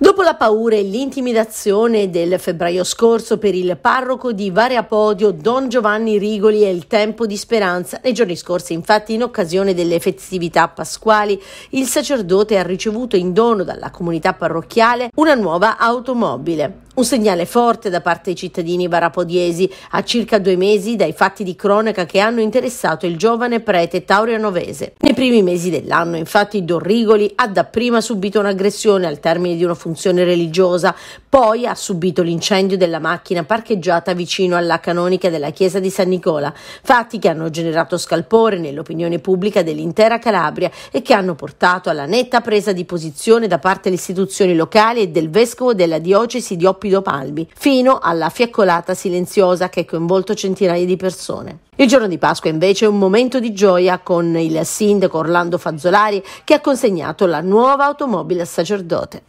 Dopo la paura e l'intimidazione del febbraio scorso per il parroco di Variapodio Don Giovanni Rigoli è il tempo di speranza. Nei giorni scorsi, infatti, in occasione delle festività pasquali, il sacerdote ha ricevuto in dono dalla comunità parrocchiale una nuova automobile. Un segnale forte da parte dei cittadini barapodiesi a circa due mesi dai fatti di cronaca che hanno interessato il giovane prete taurianovese. Nei primi mesi dell'anno, infatti, Dorrigoli ha dapprima subito un'aggressione al termine di una funzione religiosa, poi ha subito l'incendio della macchina parcheggiata vicino alla canonica della chiesa di San Nicola, fatti che hanno generato scalpore nell'opinione pubblica dell'intera Calabria e che hanno portato alla netta presa di posizione da parte delle istituzioni locali e del vescovo della diocesi di Oppi Cupido Palmi, fino alla fiaccolata silenziosa che ha coinvolto centinaia di persone. Il giorno di Pasqua invece è un momento di gioia con il sindaco Orlando Fazzolari che ha consegnato la nuova automobile al sacerdote.